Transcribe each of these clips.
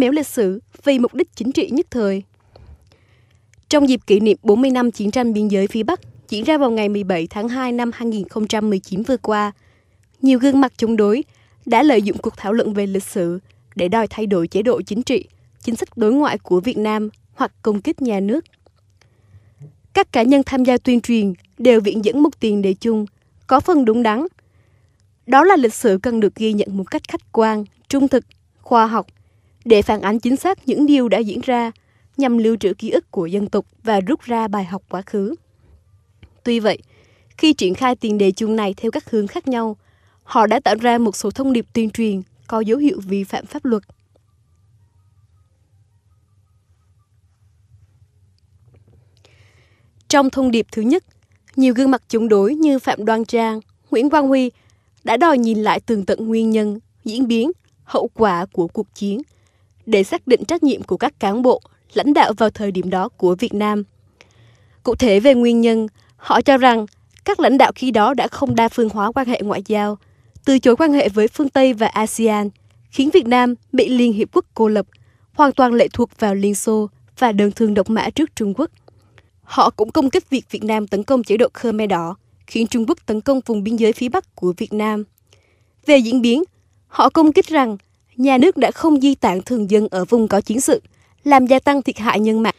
méo lịch sử vì mục đích chính trị nhất thời. Trong dịp kỷ niệm 40 năm chiến tranh biên giới phía Bắc diễn ra vào ngày 17 tháng 2 năm 2019 vừa qua, nhiều gương mặt chống đối đã lợi dụng cuộc thảo luận về lịch sử để đòi thay đổi chế độ chính trị, chính sách đối ngoại của Việt Nam hoặc công kích nhà nước. Các cá nhân tham gia tuyên truyền đều viện dẫn mục tiền đề chung, có phần đúng đắn. Đó là lịch sử cần được ghi nhận một cách khách quan, trung thực, khoa học để phản ánh chính xác những điều đã diễn ra nhằm lưu trữ ký ức của dân tộc và rút ra bài học quá khứ. Tuy vậy, khi triển khai tiền đề chung này theo các hướng khác nhau, họ đã tạo ra một số thông điệp tuyên truyền có dấu hiệu vi phạm pháp luật. Trong thông điệp thứ nhất, nhiều gương mặt chống đối như Phạm Đoan Trang, Nguyễn Quang Huy đã đòi nhìn lại tường tận nguyên nhân, diễn biến, hậu quả của cuộc chiến – để xác định trách nhiệm của các cán bộ, lãnh đạo vào thời điểm đó của Việt Nam. Cụ thể về nguyên nhân, họ cho rằng các lãnh đạo khi đó đã không đa phương hóa quan hệ ngoại giao, từ chối quan hệ với phương Tây và ASEAN, khiến Việt Nam bị Liên Hiệp Quốc cô lập, hoàn toàn lệ thuộc vào Liên Xô và đơn thương độc mã trước Trung Quốc. Họ cũng công kích việc Việt Nam tấn công chế độ Khmer Đỏ, khiến Trung Quốc tấn công vùng biên giới phía Bắc của Việt Nam. Về diễn biến, họ công kích rằng nhà nước đã không di tản thường dân ở vùng có chiến sự, làm gia tăng thiệt hại nhân mạng.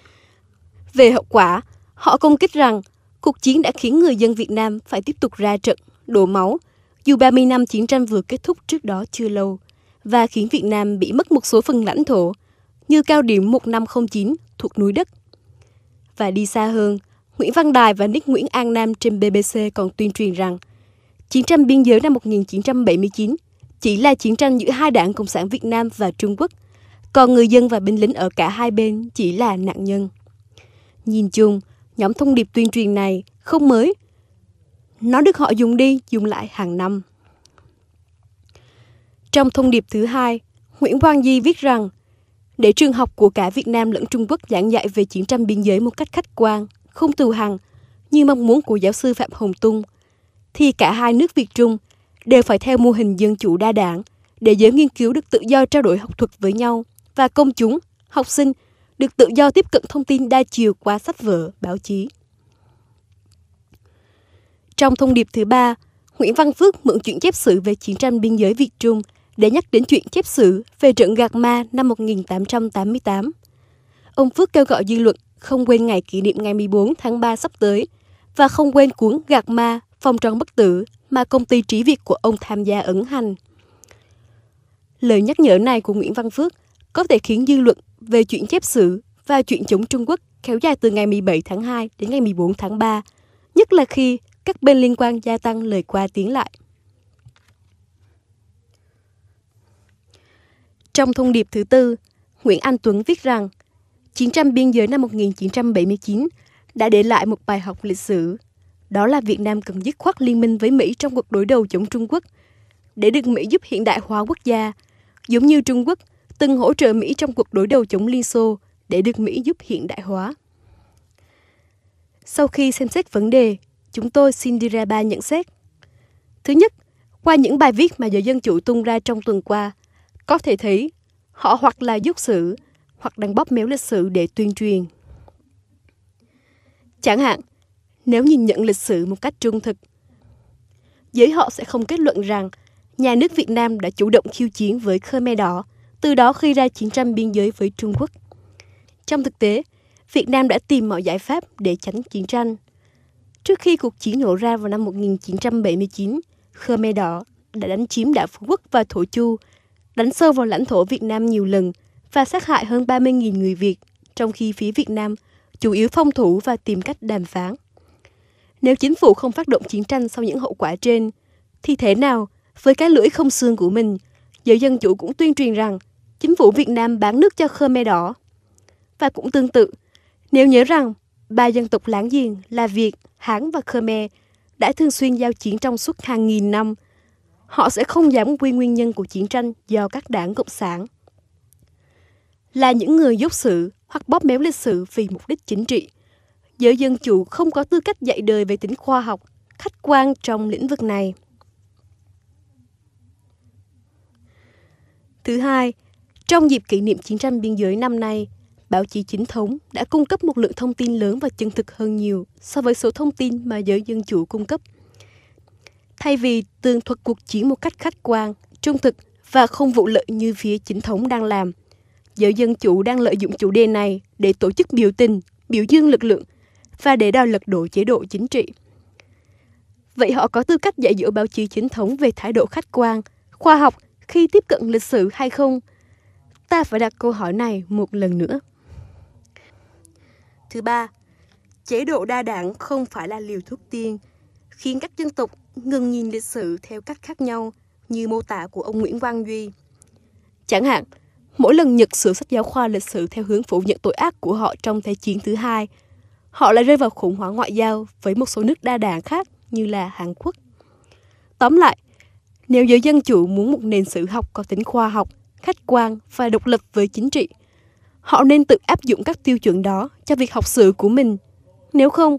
Về hậu quả, họ công kích rằng cuộc chiến đã khiến người dân Việt Nam phải tiếp tục ra trận, đổ máu, dù 30 năm chiến tranh vừa kết thúc trước đó chưa lâu, và khiến Việt Nam bị mất một số phần lãnh thổ, như cao điểm 1509 thuộc núi đất. Và đi xa hơn, Nguyễn Văn Đài và Nick Nguyễn An Nam trên BBC còn tuyên truyền rằng chiến tranh biên giới năm 1979 chỉ là chiến tranh giữa hai đảng Cộng sản Việt Nam và Trung Quốc, còn người dân và binh lính ở cả hai bên chỉ là nạn nhân. Nhìn chung, nhóm thông điệp tuyên truyền này không mới. Nó được họ dùng đi, dùng lại hàng năm. Trong thông điệp thứ hai, Nguyễn Quang Di viết rằng, để trường học của cả Việt Nam lẫn Trung Quốc giảng dạy về chiến tranh biên giới một cách khách quan, không thù hằn, như mong muốn của giáo sư Phạm Hồng Tung, thì cả hai nước Việt Trung – đều phải theo mô hình dân chủ đa đảng để giới nghiên cứu được tự do trao đổi học thuật với nhau và công chúng, học sinh được tự do tiếp cận thông tin đa chiều qua sách vở, báo chí. Trong thông điệp thứ ba, Nguyễn Văn Phước mượn chuyện chép sử về chiến tranh biên giới Việt Trung để nhắc đến chuyện chép sử về trận Gạc Ma năm 1888. Ông Phước kêu gọi dư luận không quên ngày kỷ niệm ngày 14 tháng 3 sắp tới và không quên cuốn Gạc Ma, phong tròn bất tử mà công ty trí Việt của ông tham gia ẩn hành. Lời nhắc nhở này của Nguyễn Văn Phước có thể khiến dư luận về chuyện chép sử và chuyện chống Trung Quốc kéo dài từ ngày 17 tháng 2 đến ngày 14 tháng 3, nhất là khi các bên liên quan gia tăng lời qua tiếng lại. Trong thông điệp thứ tư, Nguyễn Anh Tuấn viết rằng chiến tranh biên giới năm 1979 đã để lại một bài học lịch sử đó là Việt Nam cần dứt khoát liên minh với Mỹ trong cuộc đối đầu chống Trung Quốc, để được Mỹ giúp hiện đại hóa quốc gia, giống như Trung Quốc từng hỗ trợ Mỹ trong cuộc đối đầu chống Liên Xô để được Mỹ giúp hiện đại hóa. Sau khi xem xét vấn đề, chúng tôi xin đưa ra ba nhận xét. Thứ nhất, qua những bài viết mà giới dân chủ tung ra trong tuần qua, có thể thấy họ hoặc là giúp sự, hoặc đang bóp méo lịch sử để tuyên truyền. Chẳng hạn, nếu nhìn nhận lịch sử một cách trung thực. Giới họ sẽ không kết luận rằng nhà nước Việt Nam đã chủ động khiêu chiến với Khmer Đỏ, từ đó khi ra chiến tranh biên giới với Trung Quốc. Trong thực tế, Việt Nam đã tìm mọi giải pháp để tránh chiến tranh. Trước khi cuộc chiến nổ ra vào năm 1979, Khmer Đỏ đã đánh chiếm đảo Phú Quốc và Thổ Chu, đánh sâu vào lãnh thổ Việt Nam nhiều lần và sát hại hơn 30.000 người Việt, trong khi phía Việt Nam chủ yếu phong thủ và tìm cách đàm phán. Nếu chính phủ không phát động chiến tranh sau những hậu quả trên, thì thế nào, với cái lưỡi không xương của mình, giới dân chủ cũng tuyên truyền rằng chính phủ Việt Nam bán nước cho Khmer Đỏ. Và cũng tương tự, nếu nhớ rằng ba dân tộc láng giềng là Việt, Hán và Khmer đã thường xuyên giao chiến trong suốt hàng nghìn năm, họ sẽ không dám quy nguyên nhân của chiến tranh do các đảng cộng sản. Là những người giúp sự hoặc bóp méo lịch sử vì mục đích chính trị – giới dân chủ không có tư cách dạy đời về tính khoa học, khách quan trong lĩnh vực này. Thứ hai, trong dịp kỷ niệm chiến tranh biên giới năm nay, báo chí chính thống đã cung cấp một lượng thông tin lớn và chân thực hơn nhiều so với số thông tin mà giới dân chủ cung cấp. Thay vì tường thuật cuộc chiến một cách khách quan, trung thực và không vụ lợi như phía chính thống đang làm, giới dân chủ đang lợi dụng chủ đề này để tổ chức biểu tình, biểu dương lực lượng và để đòi lật đổ chế độ chính trị. Vậy họ có tư cách dạy dỗ báo chí chính thống về thái độ khách quan, khoa học khi tiếp cận lịch sử hay không? Ta phải đặt câu hỏi này một lần nữa. Thứ ba, chế độ đa đảng không phải là liều thuốc tiên, khiến các dân tộc ngừng nhìn lịch sử theo cách khác nhau như mô tả của ông Nguyễn Quang Duy. Chẳng hạn, mỗi lần Nhật sửa sách giáo khoa lịch sử theo hướng phủ nhận tội ác của họ trong Thế chiến thứ hai, họ lại rơi vào khủng hoảng ngoại giao với một số nước đa đảng khác như là Hàn Quốc. Tóm lại, nếu giới dân chủ muốn một nền sử học có tính khoa học, khách quan và độc lập với chính trị, họ nên tự áp dụng các tiêu chuẩn đó cho việc học sử của mình. Nếu không,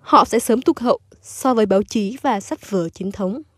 họ sẽ sớm tụt hậu so với báo chí và sách vở chính thống.